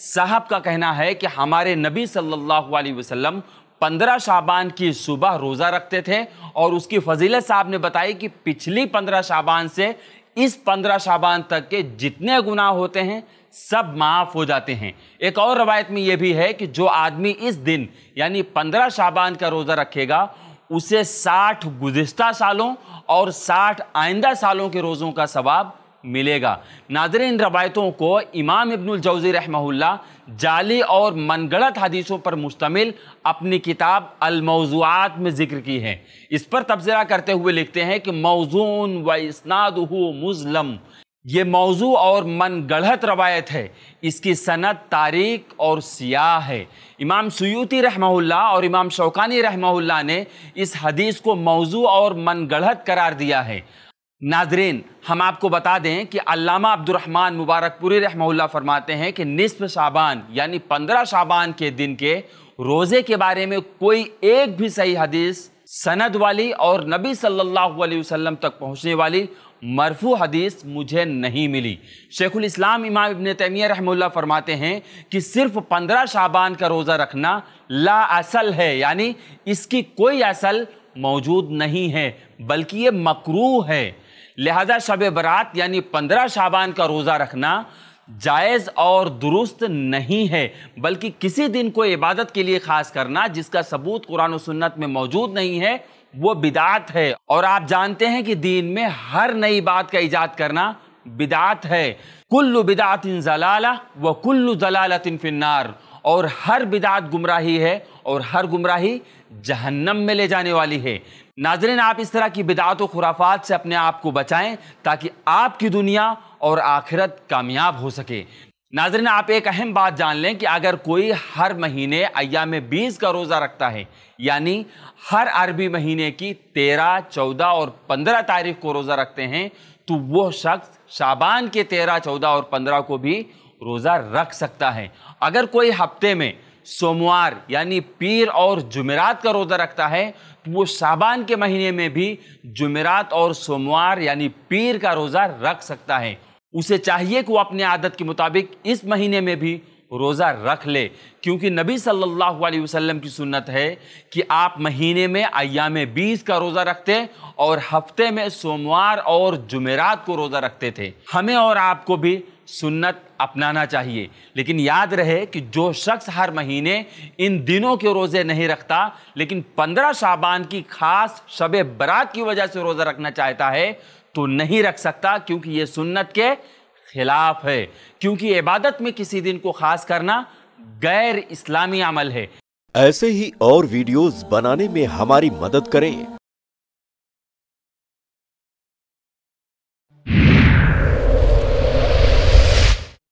साहब का कहना है कि हमारे नबी सल्लल्लाहु अलैहि वसल्लम पंद्रह शाबान की सुबह रोज़ा रखते थे और उसकी फजीलत साहब ने बताई कि पिछली पंद्रह शाबान से इस पंद्रह शाबान तक के जितने गुनाह होते हैं सब माफ़ हो जाते हैं एक और रवायत में यह भी है कि जो आदमी इस दिन यानी पंद्रह शाबान का रोज़ा रखेगा उसे साठ गुज्त सालों और साठ आइंदा सालों के रोज़ों का सवाब मिलेगा नाजर इन रवायतों को इमाम इबनजी रहमहुल्ला जाली और मनगढ़त हदीसों पर मुश्तमिल अपनी किताब अलमौजुआत में ज़िक्र की है इस पर तबसरा करते हुए लिखते हैं कि मौजून व इसनाद मुजलम ये मौजू और मन गढ़त रवायत है इसकी सनत तारीख और सियाह है इमाम सयूती रहमहुल्ला और इमाम शौकानी रहमहुल्ला ने इस हदीस को मौजू और मन गढ़त करार दिया है नाजरीन हम आपको बता दें कि अल्लामा अब्दुलरहमान मुबारकपुरी रहमहुल्ला फरमाते हैं कि निसफ शाबान यानी पंद्रह शाबान के दिन के रोज़े के बारे में कोई एक भी सही हदीस सनद वाली और नबी सल्लल्लाहु अलैहि वसल्लम तक पहुंचने वाली मरफू हदीस मुझे नहीं मिली शेखुल इस्लाम इमाम इबन तैमिया रहमुल्ला फरमाते हैं कि सिर्फ पंद्रह शाबान का रोज़ा रखना ला असल है यानी इसकी कोई असल मौजूद नहीं है बल्कि ये मकरू है लिहाजा शब बरात यानी पंद्रह शाबान का रोज़ा रखना जायज़ और दुरुस्त नहीं है बल्कि किसी दिन को इबादत के लिए ख़ास करना जिसका सबूत कुरान सुन्नत में मौजूद नहीं है वो बिदात है और आप जानते हैं कि दीन में हर नई बात का ईजाद करना बिदात है कुल्लु बिदातिन जलाला व कुल्लु जलालतिन फिन्नार और हर बिदात गुमराही है और हर गुमराही जहन्नम में ले जाने वाली है नाजरन आप इस तरह की बिदात व खुराफात से अपने आप को बचाएं ताकि आपकी दुनिया और आखिरत कामयाब हो सके नाजरन आप एक अहम बात जान लें कि अगर कोई हर महीने अया में बीस का रोज़ा रखता है यानी हर अरबी महीने की तेरह चौदह और पंद्रह तारीख को रोज़ा रखते हैं तो वह शख्स शाबान के तेरह चौदह और पंद्रह को भी रोज़ा रख सकता है अगर कोई हफ्ते में सोमवार यानी पीर और जुमेरात का रोज़ा रखता है तो वो साबान के महीने में भी जुमेरात और सोमवार यानी पीर का रोज़ा रख सकता है उसे चाहिए कि वो अपने आदत के मुताबिक इस महीने में भी रोज़ा रख ले क्योंकि नबी सल्लल्लाहु अलैहि वसल्लम की सुन्नत है कि आप महीने में अयाम बीस का रोज़ा रखते और हफ्ते में सोमवार और जुमेरात को रोज़ा रखते थे हमें और आपको भी सुन्नत अपनाना चाहिए लेकिन याद रहे कि जो शख्स हर महीने इन दिनों के रोज़े नहीं रखता लेकिन पंद्रह शाबान की खास शब बरात की वजह से रोज़ा रखना चाहता है तो नहीं रख सकता क्योंकि ये सुन्नत के खिलाफ है क्योंकि इबादत में किसी दिन को खास करना गैर इस्लामी अमल है ऐसे ही और वीडियोस बनाने में हमारी मदद करें